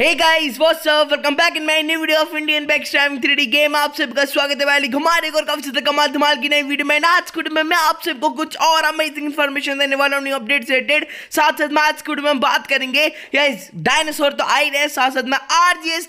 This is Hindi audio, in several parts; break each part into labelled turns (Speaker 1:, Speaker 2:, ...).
Speaker 1: 3D आप स्वागत है वाली और काफी ज्यादा कमाल धमाल की नई वीडियो में आज में मैं आप सबको कुछ और अमेजिंग इन्फॉर्मेशन देने वाला हूँ अपडेट से रिलेटेड साथ साथ में आज में बात करेंगे डायनासोर तो आई रहे साथ साथ में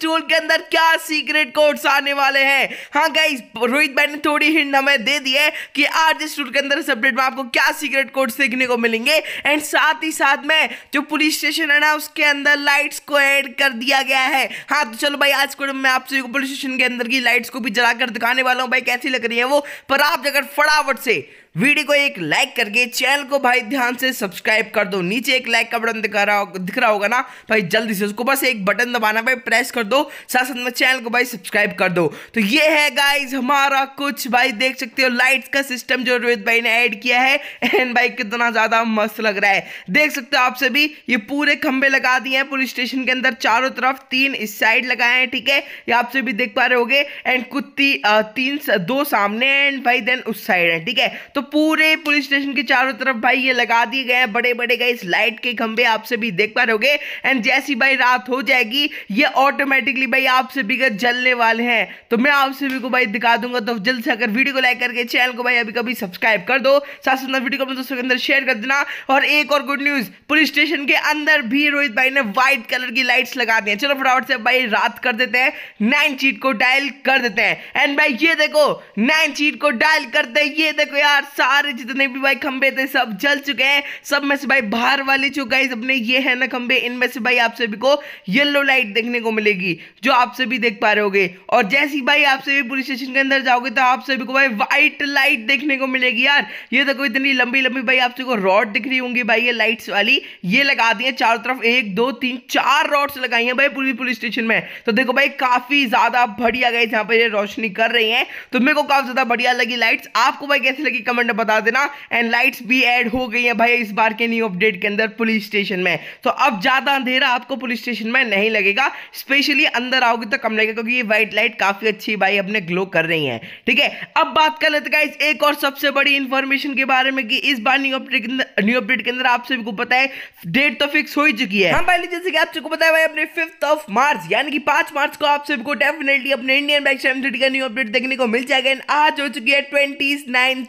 Speaker 1: टूल के अंदर क्या सीक्रेट कोड्स आने वाले हैं हाँ गाइज रोहित भाई ने थोड़ी हिंट हमें दे दी है कि एस टूल के अंदर इस अपडेट में आपको क्या सीक्रेट कोड्स देखने को मिलेंगे एंड साथ ही साथ में जो पुलिस स्टेशन है ना उसके अंदर लाइट्स को एड कर दिया गया है हाँ तो चलो भाई आज को मैं आप सभी को पुलिस स्टेशन के अंदर की लाइट्स को भी जलाकर दिखाने वाला हूँ भाई कैसी लग रही है वो पर आप जाकर फटाफट से वीडियो को एक लाइक करके चैनल को भाई ध्यान से सब्सक्राइब कर दो नीचे एक लाइक का बटन दिखा रहा दिख रहा होगा ना भाई जल्दी से उसको बस एक बटन दबाना भाई प्रेस कर दो साथ साथ में चैनल को भाई सब्सक्राइब कर दो तो ये है गाइज हमारा कुछ भाई देख सकते हो लाइट्स का सिस्टम जो रोहित भाई ने ऐड किया है एंड भाई कितना ज़्यादा मस्त लग रहा है देख सकते हो आप सभी ये पूरे खंबे लगा दिए हैं पुलिस स्टेशन के अंदर चारों तरफ तीन इस साइड लगाए हैं ठीक है ये आप सभी देख पा रहे हो एंड कुत्ती तीन दो सामने एंड भाई देन उस साइड है ठीक है तो पूरे पुलिस स्टेशन के चारों तरफ भाई ये लगा दिए गए हैं बड़े बड़े गए लाइट के खंभे आपसे भी देख पा रहोगे एंड जैसी भाई रात हो जाएगी ये ऑटोमेटिकली भाई आपसे भी जलने वाले हैं तो मैं आपसे भी को भाई दिखा दूंगा तो जल्द से अगर वीडियो को लाइक करके चैनल को भाई अभी कभी सब्सक्राइब कर दो साथ साथ वीडियो को अपने दोस्तों के अंदर शेयर कर देना और एक और गुड न्यूज पुलिस स्टेशन के अंदर भी रोहित भाई ने व्हाइट कलर की लाइट्स लगा दी है चलो फटाफट से भाई रात कर देते हैं नाइन चीट को डायल कर देते हैं एंड भाई ये देखो नाइन चीट को डायल करते ये देखो यार सारे जितने भी भाई खंबे थे सब जल चुके हैं सब में से भाई बाहर वाले जो गाइज अपने ये है ना खंबे इनमें से भाई आप सभी को येलो लाइट देखने को मिलेगी जो आप सभी देख पा रहे हो और जैसे ही भाई आप सभी पुलिस स्टेशन के अंदर जाओगे तो आप सभी को भाई व्हाइट लाइट देखने को मिलेगी यार ये देखो इतनी लंबी लंबी भाई आप सभी को रॉड दिख रही होंगी भाई ये लाइट्स वाली ये लगा दी है चारों तरफ एक दो तीन चार रॉड्स लगाई हैं भाई पूरी पुलिस स्टेशन में तो देखो भाई काफी ज्यादा बढ़िया गई यहाँ पर ये रोशनी कर रही है तो मेरे को काफी ज्यादा बढ़िया लगी लाइट्स आपको भाई कैसे लगी कमेंट कमेंट बता देना एंड लाइट्स भी ऐड हो गई हैं भाई इस बार के न्यू अपडेट के अंदर पुलिस स्टेशन में तो अब ज़्यादा अंधेरा आपको पुलिस स्टेशन में नहीं लगेगा स्पेशली अंदर आओगे तो कम लगेगा क्योंकि ये व्हाइट लाइट काफ़ी अच्छी भाई अपने ग्लो कर रही है ठीक है अब बात कर लेते हैं एक और सबसे बड़ी इन्फॉर्मेशन के बारे में कि इस बार न्यू अपडेट न्यू अपडेट के अंदर आप सभी को पता है डेट तो फिक्स हो ही चुकी है हाँ पहले जैसे कि आप सबको पता है भाई अपने फिफ्थ ऑफ मार्च यानी कि पांच मार्च को आप सभी को डेफिनेटली अपने इंडियन बैंक का न्यू अपडेट देखने को मिल जाएगा आज हो चुकी है ट्वेंटी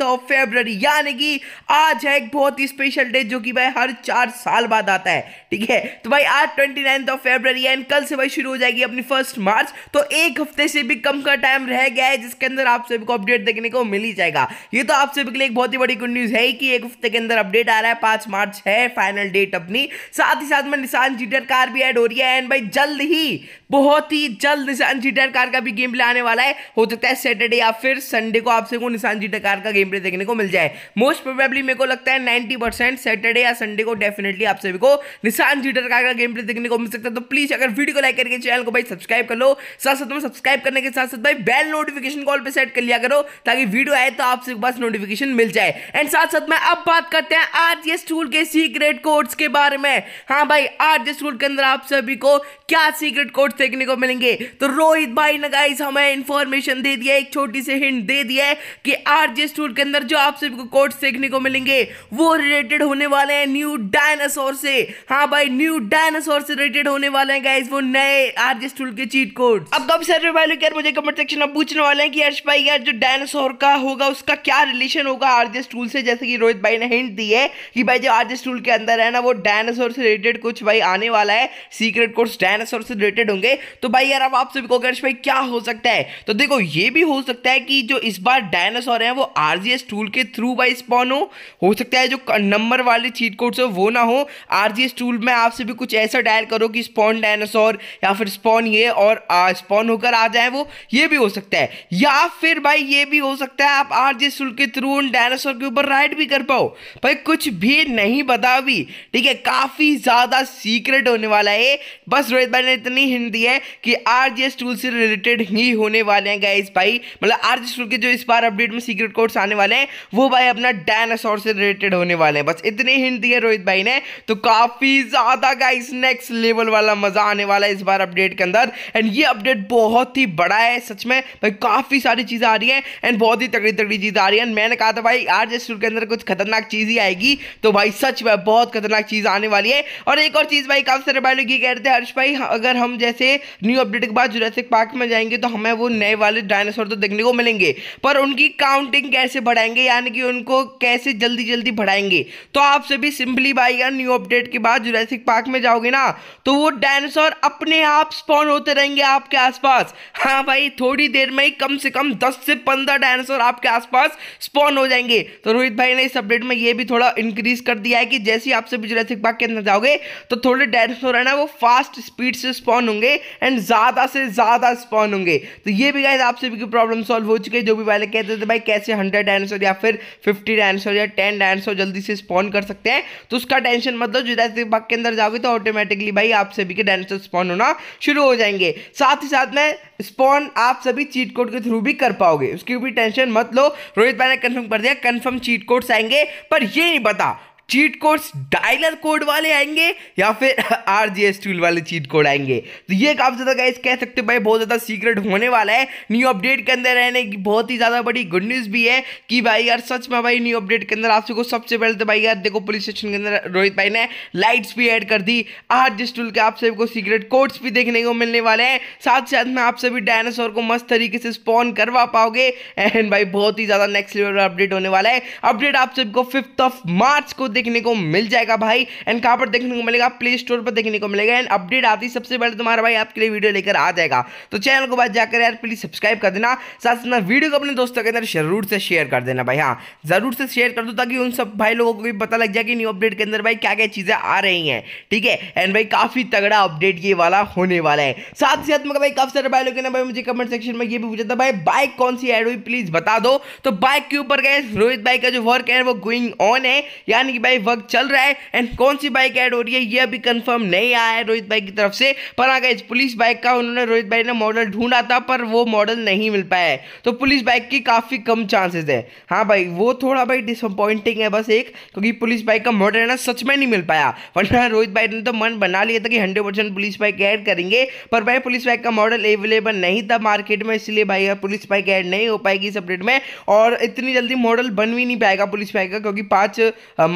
Speaker 1: ऑफ फेब फेबररी यानी कि आज है एक बहुत ही स्पेशल डे जो कि भाई हर चार साल बाद आता है ठीक है तो भाई आज twenty ninth of February and कल से भाई शुरू हो जाएगी अपनी फर्स्ट मार्च तो एक हफ्ते से भी कम का टाइम रह गया है जिसके अंदर आप सभी को अपडेट देखने को मिल ही जाएगा ये तो आप सभी के लिए एक बहुत ही बड़ी गुड न्यूज है कि एक हफ्ते के अंदर अपडेट आ रहा है पांच मार्च है फाइनल डेट अपनी साथ ही साथ में निशान जीटर कार भी एड हो रही है एंड भाई जल्द ही बहुत ही जल्द निशान जीटर कार का भी गेम प्ले आने वाला है हो सकता है सैटरडे या फिर संडे को आप सभी निशान जीटर कार का गेम प्ले देखने देखने को मिल जाए मोस्ट प्रोबेबली मेरे को लगता है नाइन्टी परसेंट सैटरडे या संडे को डेफिनेटली आप सभी को निशान जीटर का अगर गेम प्ले देखने को मिल सकता है तो प्लीज अगर वीडियो को लाइक करके चैनल को भाई सब्सक्राइब कर लो साथ साथ में सब्सक्राइब करने के साथ साथ भाई बेल नोटिफिकेशन कॉल पर सेट कर लिया करो ताकि वीडियो आए तो आपसे पास नोटिफिकेशन मिल जाए एंड साथ साथ में अब बात करते हैं आर एस स्टूल के सीक्रेट कोड्स के बारे में हाँ भाई आर एस स्टूल के अंदर आप सभी को क्या सीक्रेट कोड्स देखने को मिलेंगे तो रोहित भाई ने गाइस हमें इंफॉर्मेशन दे दिया एक छोटी सी हिंट दे दिया है कि आरजे स्टूल के अंदर जो जो आप सभी कोड्स देखने को मिलेंगे वो रिलेटेड होने वाले हैं न्यू डायनासोर से हाँ भाई न्यू डायनासोर से रिलेटेड होने वाले हैं गाइज वो नए आरजेस टूल के चीट कोड अब काफी सारे भाई लोग यार मुझे कमेंट सेक्शन में पूछने वाले हैं कि हर्ष भाई यार जो डायनासोर का होगा उसका क्या रिलेशन होगा आरजेस टूल से जैसे कि रोहित भाई ने हिंट दी है कि भाई जो आरजेस टूल के अंदर है ना वो डायनासोर से रिलेटेड कुछ भाई आने वाला है सीक्रेट कोर्स डायनासोर से रिलेटेड होंगे तो भाई यार अब आप सभी को हर्ष भाई क्या हो सकता है तो देखो ये भी हो सकता है कि जो इस बार डायनासोर है वो आरजीएस टूल टूल के थ्रू बाई स्पॉन हो हो सकता है जो नंबर वाले चीट कोड्स हो वो ना हो आर टूल में आपसे भी कुछ ऐसा डायल करो कि स्पॉन डायनासोर या फिर स्पॉन ये और स्पॉन होकर आ जाए वो ये भी हो सकता है या फिर भाई ये भी हो सकता है आप आर टूल के थ्रू उन डायनासोर के ऊपर राइड भी कर पाओ भाई कुछ भी नहीं बता भी ठीक है काफ़ी ज़्यादा सीक्रेट होने वाला है बस रोहित भाई ने इतनी हिंट दी है कि आर टूल से रिलेटेड ही होने वाले हैं गाइस भाई मतलब आर टूल के जो इस बार अपडेट में सीक्रेट कोड्स आने वाले हैं वो भाई अपना डायनासोर से रिलेटेड होने वाले हैं बस इतने हिंट दिए रोहित भाई ने तो काफ़ी ज़्यादा गाइस नेक्स्ट लेवल वाला मज़ा आने वाला है इस बार अपडेट के अंदर एंड ये अपडेट बहुत ही बड़ा है सच में भाई काफ़ी सारी चीज़ें आ रही है एंड बहुत ही तगड़ी तगड़ी चीज़ आ रही है मैंने कहा था भाई आज इस के अंदर कुछ खतरनाक चीज़ ही आएगी तो भाई सच में बहुत खतरनाक चीज़ आने वाली है और एक और चीज़ भाई काफ़ी सारे भाई लोग ये कह रहे थे हर्ष भाई अगर हम जैसे न्यू अपडेट के बाद जुरैसिक पार्क में जाएंगे तो हमें वो नए वाले डायनासोर तो देखने को मिलेंगे पर उनकी काउंटिंग कैसे बढ़ाएंगे यानी कि उनको कैसे जल्दी जल्दी बढ़ाएंगे तो आप सभी सिंपली भाई यार न्यू अपडेट के बाद जुरैसिक पार्क में जाओगे ना तो वो डायनासोर अपने आप स्पॉन होते रहेंगे आपके आसपास हाँ भाई थोड़ी देर में ही कम से कम दस से पंद्रह डायनासोर आपके आसपास स्पॉन हो जाएंगे तो रोहित भाई ने इस अपडेट में ये भी थोड़ा इंक्रीज कर दिया है कि जैसे ही आप सभी जुरैसिक पार्क के अंदर जाओगे तो थोड़े डायनासोर है ना वो फास्ट स्पीड से स्पॉन होंगे एंड ज़्यादा से ज़्यादा स्पॉन होंगे तो ये भी गाइज आप सभी की प्रॉब्लम सॉल्व हो चुकी है जो भी वाले कहते थे भाई कैसे हंड्रेड डायनासोर या या फिर फिफ्टी डायनासोर या टेन डायनासोर जल्दी से स्पॉन कर सकते हैं तो उसका टेंशन मतलब जुरासिक पार्क के अंदर जाओगे तो ऑटोमेटिकली भाई आप सभी के डायनासोर स्पॉन होना शुरू हो जाएंगे साथ ही साथ में स्पॉन आप सभी चीट कोड के थ्रू भी कर पाओगे उसकी भी टेंशन मत लो रोहित भाई ने कन्फर्म कर दिया कन्फर्म चीट कोड्स आएंगे पर ये नहीं पता चीट कोड्स डायलर कोड वाले आएंगे या फिर आर जी एस टूल वाले चीट कोड आएंगे तो ये काफ़ी ज़्यादा गाइस कह सकते हो भाई बहुत ज़्यादा सीक्रेट होने वाला है न्यू अपडेट के अंदर रहने की बहुत ही ज़्यादा बड़ी गुड न्यूज़ भी है कि भाई यार सच में भाई न्यू अपडेट के अंदर आप सबको सबसे पहले तो भाई यार देखो पुलिस स्टेशन के अंदर रोहित भाई ने लाइट्स भी ऐड कर दी आर जी एस टूल के आप सबको सीक्रेट कोड्स भी देखने को मिलने वाले हैं साथ साथ में आप सभी डायनासोर को मस्त तरीके से स्पॉन करवा पाओगे एंड भाई बहुत ही ज़्यादा नेक्स्ट लेवल अपडेट होने वाला है अपडेट आप सबको फिफ्थ ऑफ मार्च को देखने को मिल जाएगा भाई एंड कहां पर देखने को मिलेगा प्ले स्टोर पर देखने को मिलेगा एंड अपडेट आती सबसे पहले तुम्हारा भाई आपके लिए वीडियो लेकर आ जाएगा तो चैनल को बाद जाकर यार प्लीज सब्सक्राइब कर देना साथ साथ वीडियो को अपने दोस्तों के अंदर जरूर से शेयर कर देना भाई हाँ जरूर से शेयर कर दो ताकि उन सब भाई लोगों को भी पता लग जाए कि न्यू अपडेट के अंदर भाई क्या क्या चीज़ें आ रही है ठीक है एंड भाई काफ़ी तगड़ा अपडेट ये वाला होने वाला है साथ ही साथ में भाई काफ़ी सारे भाई लोगों ने भाई मुझे कमेंट सेक्शन में ये भी पूछा था भाई बाइक कौन सी एड हुई प्लीज़ बता दो तो बाइक के ऊपर गए रोहित भाई का जो वर्क है वो गोइंग ऑन है यानी कि भाई वर्क चल रहा है एंड कौन सी बाइक ऐड हो रही है ये अभी कंफर्म नहीं आया है रोहित भाई की तरफ से पर आ गई पुलिस बाइक का उन्होंने रोहित भाई ने मॉडल ढूंढा था पर वो मॉडल नहीं मिल पाया है तो पुलिस बाइक की काफ़ी कम चांसेस है हाँ भाई वो थोड़ा भाई डिसअपॉइंटिंग है बस एक क्योंकि पुलिस बाइक का मॉडल है ना सच में नहीं मिल पाया वरना रोहित भाई ने तो मन बना लिया था कि हंड्रेड पुलिस बाइक ऐड करेंगे पर भाई पुलिस बाइक का मॉडल अवेलेबल नहीं था मार्केट में इसलिए भाई पुलिस बाइक ऐड नहीं हो पाएगी इस अपडेट में और इतनी जल्दी मॉडल बन भी नहीं पाएगा पुलिस बाइक का क्योंकि पाँच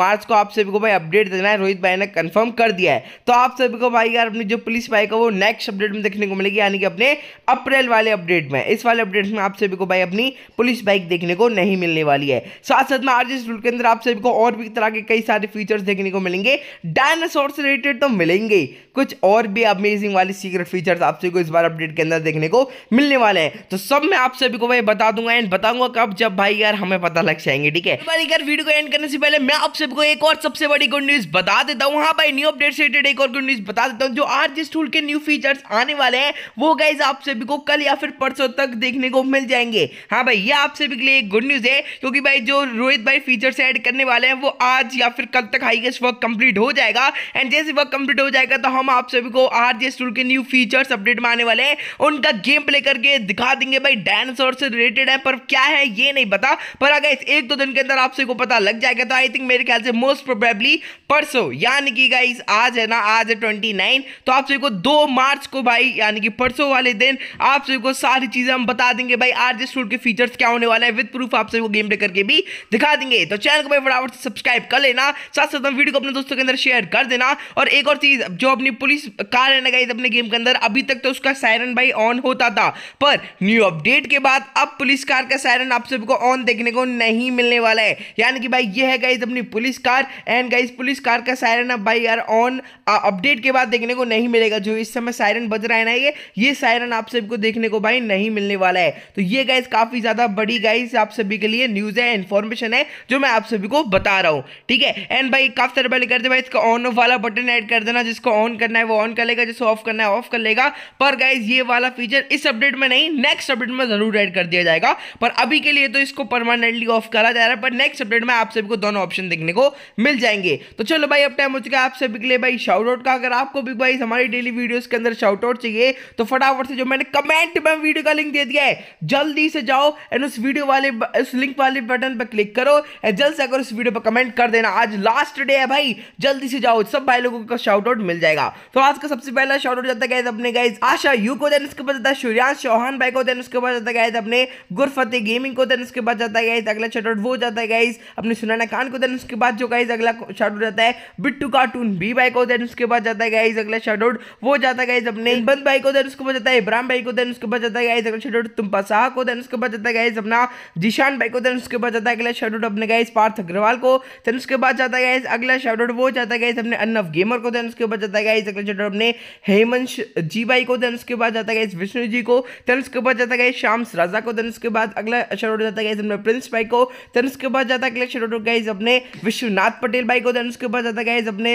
Speaker 1: मार्च आज को आप सभी को भाई अपडेट देना है रोहित भाई ने कंफर्म कर दिया है तो आप सभी को भाई यार अपनी जो पुलिस बाइक है वो नेक्स्ट अपडेट में देखने को मिलेगी यानी कि अपने अप्रैल वाले अपडेट में इस वाले अपडेट में आप सभी को भाई अपनी पुलिस बाइक देखने को नहीं मिलने वाली है साथ साथ में आज इस रूल के अंदर आप सभी को और भी तरह के कई सारे फीचर्स देखने को मिलेंगे डायनासोर से रिलेटेड तो मिलेंगे कुछ और भी अमेजिंग वाले सीक्रेट फीचर्स आप सभी को इस बार अपडेट के अंदर देखने को मिलने वाले हैं तो सब मैं आप सभी को भाई बता दूंगा एंड बताऊंगा कब जब भाई यार हमें पता लग जाएंगे ठीक है वीडियो को एंड करने से पहले मैं आप सभी को एक और सबसे बड़ी गुड न्यूज बता देता हूँ हाँ भाई न्यू अपडेट से रिलेटेड एक और गुड न्यूज बता देता हूँ जो आज जिस टूल के न्यू फीचर्स आने वाले हैं वो गाइज आप सभी को कल या फिर परसों तक देखने को मिल जाएंगे हाँ भाई ये आप सभी के लिए गुड न्यूज है क्योंकि भाई जो रोहित भाई फीचर्स ऐड करने वाले हैं वो आज या फिर कल तक हाई वर्क कंप्लीट हो जाएगा एंड जैसे वर्क कंप्लीट हो जाएगा तो हम आप सभी को आर जिस टूल के न्यू फीचर्स अपडेट में आने वाले हैं उनका गेम प्ले करके दिखा देंगे भाई डायनासोर से रिलेटेड है पर क्या है ये नहीं पता पर अगर एक दो दिन के अंदर आप सभी को पता लग जाएगा तो आई थिंक मेरे ख्याल से मोस्ट प्रोबेबली परसों यानी कि गाइज आज है ना आज है ट्वेंटी नाइन तो आप सभी को दो मार्च को भाई यानी कि परसों वाले दिन आप सभी को सारी चीज़ें हम बता देंगे भाई आरजे स्टूड के फीचर्स क्या होने वाला है विद प्रूफ आप सभी को गेम प्ले करके भी दिखा देंगे तो चैनल को भाई फटाफट से सब्सक्राइब कर लेना साथ साथ वीडियो को अपने दोस्तों के अंदर शेयर कर देना और एक और चीज़ जो अपनी पुलिस कार है ना गाइज अपने गेम के अंदर अभी तक तो उसका सायरन भाई ऑन होता था पर न्यू अपडेट के बाद अब पुलिस कार का सायरन आप सभी को ऑन देखने को नहीं मिलने वाला है यानी कि भाई ये है गाइज अपनी police car and guys police car का सायरन अब भाई यार ऑन अपडेट के बाद देखने को नहीं मिलेगा जो इस समय सायरन बज रहा है ना ये ये सायरन आप सबको देखने को भाई नहीं मिलने वाला है तो ये गाइज काफ़ी ज़्यादा बड़ी गाइज आप सभी के लिए न्यूज़ है इन्फॉर्मेशन है जो मैं आप सभी को बता रहा हूँ ठीक है एंड भाई काफ़ी सारे पहले कर दे भाई इसका ऑन ऑफ वाला बटन ऐड कर देना जिसको ऑन करना है वो ऑन कर लेगा जिसको ऑफ करना है ऑफ कर लेगा पर गाइज ये वाला फीचर इस अपडेट में नहीं नेक्स्ट अपडेट में ज़रूर ऐड कर दिया जाएगा पर अभी के लिए तो इसको परमानेंटली ऑफ करा जा रहा है पर नेक्स्ट अपडेट में आप सभी को दोनों ऑप्शन देखने को मिल जाएंगे तो चलो भाई अब टाइम हो चुका है आप सभी के लिए भाई आउट का अगर आपको बिग भाई हमारी डेली वीडियोस के अंदर शाउट आउट चाहिए तो फटाफट से जो मैंने कमेंट में वीडियो का लिंक दे दिया है जल्दी से जाओ एंड उस वीडियो वाले उस लिंक वाले बटन पर क्लिक करो एंड जल्द से अगर उस वीडियो पर कमेंट कर देना आज लास्ट डे है भाई जल्दी से जाओ सब भाई लोगों का शाउट आउट मिल जाएगा तो आज का सबसे पहला शाउट आउट जाता है अपने गाइज आशा यू को देन उसके बाद जाता है सूर्यांश चौहान भाई को देन उसके बाद जाता है अपने गुरफते गेमिंग को देन उसके बाद जाता है अगला शाउट आउट वो जाता है गाइज अपने सुनाना खान को देन उसके बाद जो गाइज अगला शेडोड जाता है बिट्टू कार्टून बी भाई को देन उसके बाद जाता है गाइज अगला शेडोड वो जाता है गाइज अपने बंद भाई को देन उसके बाद जाता है इब्राहिम भाई को देन उसके बाद जाता है गाइज अगला शेडोड तुम्पा शाह को देन उसके बाद जाता है गाइज अपना जिशान भाई को देन उसके बाद जाता है अगला शेडोड अपने गाइज पार्थ अग्रवाल को देन उसके बाद जाता है गाइज अगला शेडोड वो जाता है गाइज अपने अन्नव गेमर को देन उसके बाद जाता है गाइज अगला शेडोड अपने हेमंश जी भाई को देन उसके बाद जाता है गाइज विष्णु जी को देन उसके बाद जाता है गाइज श्याम राजा को देन उसके बाद अगला शेडोड जाता है गाइज अपने प्रिंस भाई को देन उसके बाद जाता है अगला शेडोड गाइज अपने विष्णु विश्वनाथ पटेल भाई को देन उसके बाद जाता है अपने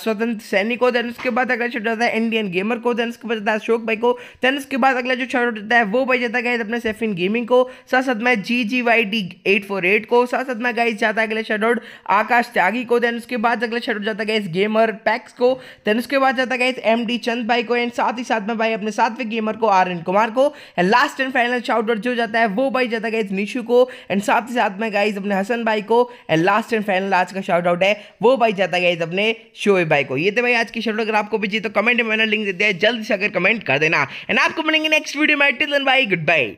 Speaker 1: स्वतंत्र सैनिक को देन उसके बाद अगला शॉट जाता है इंडियन गेमर को देन उसके बाद जाता है अशोक भाई को देन उसके बाद अगला जो शॉट जाता है वो भाई जाता है अपने सेफिन गेमिंग को साथ साथ में G G Y D eight four eight को साथ साथ में गाइज जाता है अगला शॉट आकाश त्यागी को देन उसके बाद अगला शॉट जाता है गाइज गेमर पैक्स को देन उसके बाद जाता है गाइज एम डी चंद भाई को एंड साथ ही साथ में भाई अपने सातवें गेमर को आर एन कुमार को and last and final shot जो जाता है वो भाई जाता है गाइज निशु को एंड साथ ही साथ में गाइज अपने हसन भाई को एंड लास्ट एंड फाइनल आज का शॉर्ट आउट है वो भाई जाता गया अपने शोए भाई को ये थे तो भाई आज की शॉर्ट अगर आपको भी तो कमेंट में मैंने लिंक देते हैं जल्द से अगर कमेंट कर देना एंड आपको मिलेंगे नेक्स्ट वीडियो में टिल बाई गुड बाई